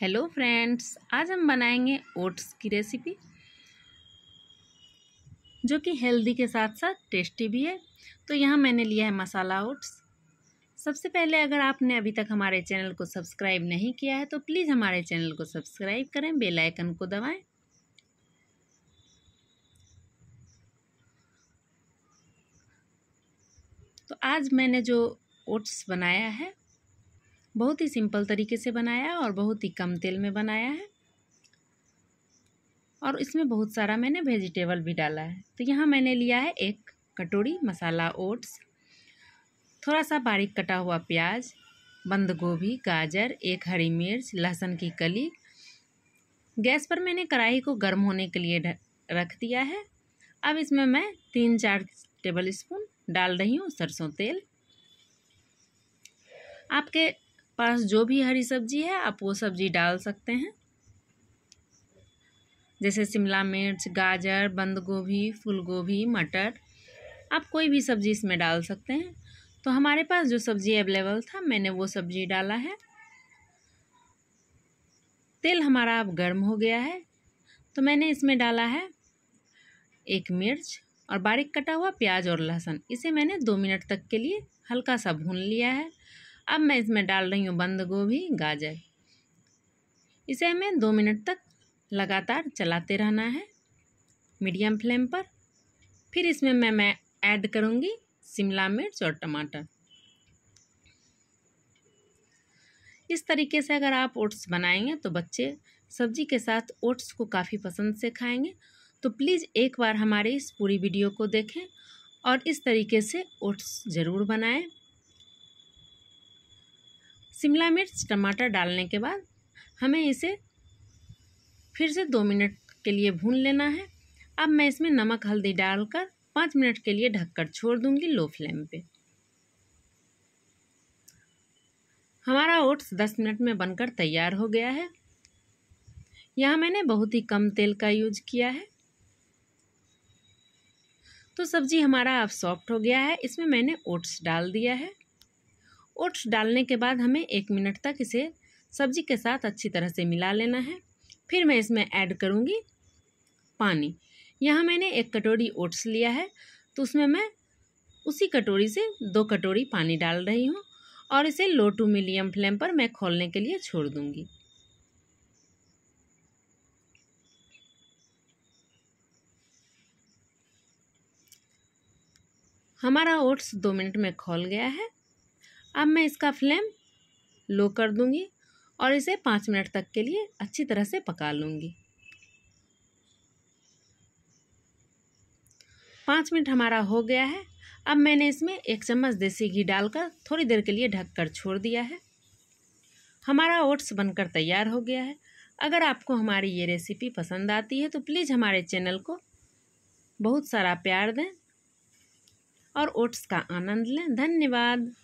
hello friends आज हम बनाएंगे ओट्स की रेसिपी जो कि हेल्दी के साथ साथ टेस्टी भी है तो यहाँ मैंने लिया है मसाला ओट्स सबसे पहले अगर आपने अभी तक हमारे चैनल को सब्सक्राइब नहीं किया है तो प्लीज़ हमारे चैनल को सब्सक्राइब करें बेल आइकन को दबाएं तो आज मैंने जो ओट्स बनाया है बहुत ही सिंपल तरीके से बनाया है और बहुत ही कम तेल में बनाया है और इसमें बहुत सारा मैंने वेजिटेबल भी डाला है तो यहाँ मैंने लिया है एक कटोरी मसाला ओट्स थोड़ा सा बारीक कटा हुआ प्याज बंद गोभी गाजर एक हरी मिर्च लहसुन की कली गैस पर मैंने कढ़ाई को गर्म होने के लिए रख दिया है अब इसमें मैं तीन चार टेबल स्पून डाल रही हूँ सरसों तेल आपके पास जो भी हरी सब्जी है आप वो सब्जी डाल सकते हैं जैसे शिमला मिर्च गाजर बंद गोभी फूल गोभी मटर आप कोई भी सब्जी इसमें डाल सकते हैं तो हमारे पास जो सब्ज़ी अवेलेबल था मैंने वो सब्ज़ी डाला है तेल हमारा अब गर्म हो गया है तो मैंने इसमें डाला है एक मिर्च और बारीक कटा हुआ प्याज और लहसुन इसे मैंने दो मिनट तक के लिए हल्का सा भून लिया है अब मैं इसमें डाल रही हूँ बंद गोभी गाजर इसे हमें दो मिनट तक लगातार चलाते रहना है मीडियम फ्लेम पर फिर इसमें मैं मैं ऐड करूँगी शिमला मिर्च और टमाटर इस तरीके से अगर आप ओट्स बनाएंगे तो बच्चे सब्जी के साथ ओट्स को काफ़ी पसंद से खाएंगे तो प्लीज़ एक बार हमारे इस पूरी वीडियो को देखें और इस तरीके से ओट्स ज़रूर बनाएं शिमला मिर्च टमाटर डालने के बाद हमें इसे फिर से दो मिनट के लिए भून लेना है अब मैं इसमें नमक हल्दी डालकर पाँच मिनट के लिए ढककर छोड़ दूंगी लो फ्लेम पे हमारा ओट्स दस मिनट में बनकर तैयार हो गया है यहाँ मैंने बहुत ही कम तेल का यूज किया है तो सब्जी हमारा अब सॉफ्ट हो गया है इसमें मैंने ओट्स डाल दिया है ओट्स डालने के बाद हमें एक मिनट तक इसे सब्जी के साथ अच्छी तरह से मिला लेना है फिर मैं इसमें ऐड करूँगी पानी यहाँ मैंने एक कटोरी ओट्स लिया है तो उसमें मैं उसी कटोरी से दो कटोरी पानी डाल रही हूँ और इसे लो टू मीडियम फ्लेम पर मैं खोलने के लिए छोड़ दूँगी हमारा ओट्स दो मिनट में खोल गया है अब मैं इसका फ्लेम लो कर दूंगी और इसे पाँच मिनट तक के लिए अच्छी तरह से पका लूँगी पाँच मिनट हमारा हो गया है अब मैंने इसमें एक चम्मच देसी घी डालकर थोड़ी देर के लिए ढककर छोड़ दिया है हमारा ओट्स बनकर तैयार हो गया है अगर आपको हमारी ये रेसिपी पसंद आती है तो प्लीज़ हमारे चैनल को बहुत सारा प्यार दें और ओट्स का आनंद लें धन्यवाद